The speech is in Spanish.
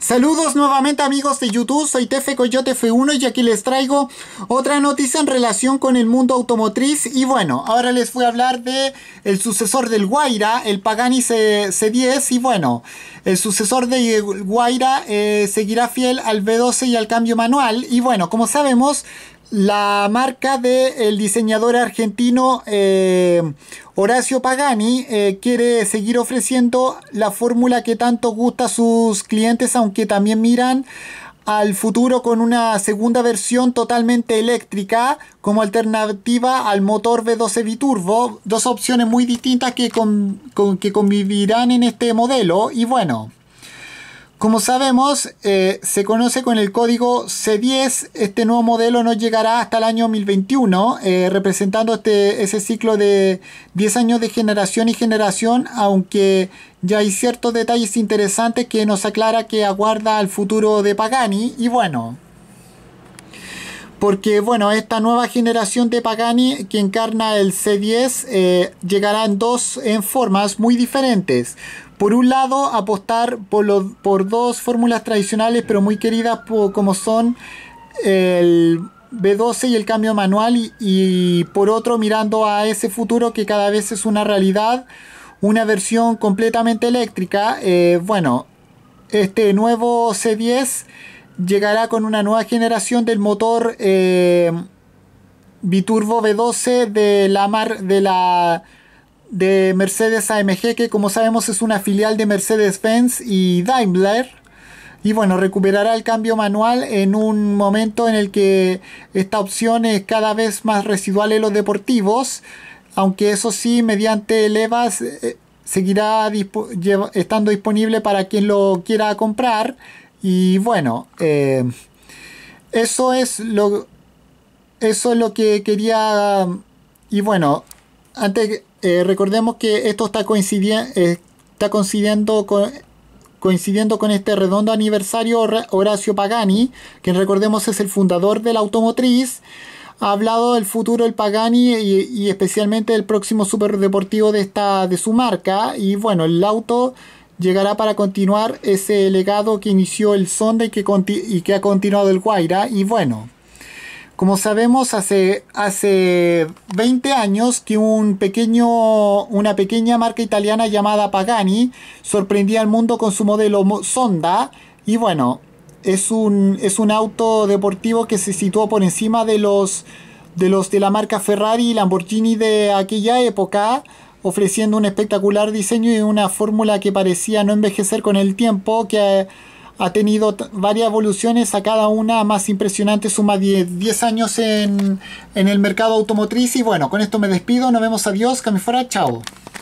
Saludos nuevamente amigos de YouTube, soy Tefe Coyote F1 y aquí les traigo otra noticia en relación con el mundo automotriz y bueno, ahora les voy a hablar de el sucesor del Guaira, el Pagani C 10 y bueno, el sucesor de Guaira eh, seguirá fiel al V12 y al cambio manual y bueno, como sabemos, la marca del el diseñador argentino eh, Horacio Pagani eh, quiere seguir ofreciendo la fórmula que tanto gusta a sus clientes, aunque también miran al futuro con una segunda versión totalmente eléctrica como alternativa al motor V12 biturbo, dos opciones muy distintas que, con, que convivirán en este modelo y bueno. Como sabemos, eh, se conoce con el código C10. Este nuevo modelo no llegará hasta el año 2021, eh, representando este, ese ciclo de 10 años de generación y generación, aunque ya hay ciertos detalles interesantes que nos aclara que aguarda el futuro de Pagani. Y bueno, porque bueno, esta nueva generación de Pagani que encarna el C10 eh, llegará en dos en formas muy diferentes. Por un lado, apostar por, por dos fórmulas tradicionales pero muy queridas como son el B12 y el cambio manual y, por otro mirando a ese futuro que cada vez es una realidad, una versión completamente eléctrica. Eh, bueno, este nuevo C10 llegará con una nueva generación del motor eh, biturbo V12 de la de la de Mercedes AMG que como sabemos es una filial de Mercedes-Benz y Daimler y bueno recuperará el cambio manual en un momento en el que esta opción es cada vez más residual en los deportivos aunque eso sí mediante levas eh, eh, seguirá estando disponible para quien lo quiera comprar y bueno, eh, eso es lo eso es lo que quería y bueno, antes eh, recordemos que esto está coincidiendo eh, está coincidiendo con coincidiendo con este redondo aniversario Horacio Pagani, quien recordemos es el fundador de la automotriz, ha hablado del futuro del Pagani y, especialmente del próximo superdeportivo de esta de su marca y bueno, el auto llegará para continuar ese legado que inició el Sonda y que, ha continuado el Guaira. Y bueno, como sabemos, hace, hace 20 años que un pequeño, una pequeña marca italiana llamada Pagani sorprendía al mundo con su modelo Sonda. Y bueno, es un, es un auto deportivo que se situó por encima de los de los de la marca Ferrari y Lamborghini de aquella época ofreciendo un espectacular diseño y una fórmula que parecía no envejecer con el tiempo, que ha, tenido varias evoluciones, a cada una más impresionante, suma 10, años en, en, el mercado automotriz. Y bueno, con esto me despido, nos vemos, adiós, camifora chao.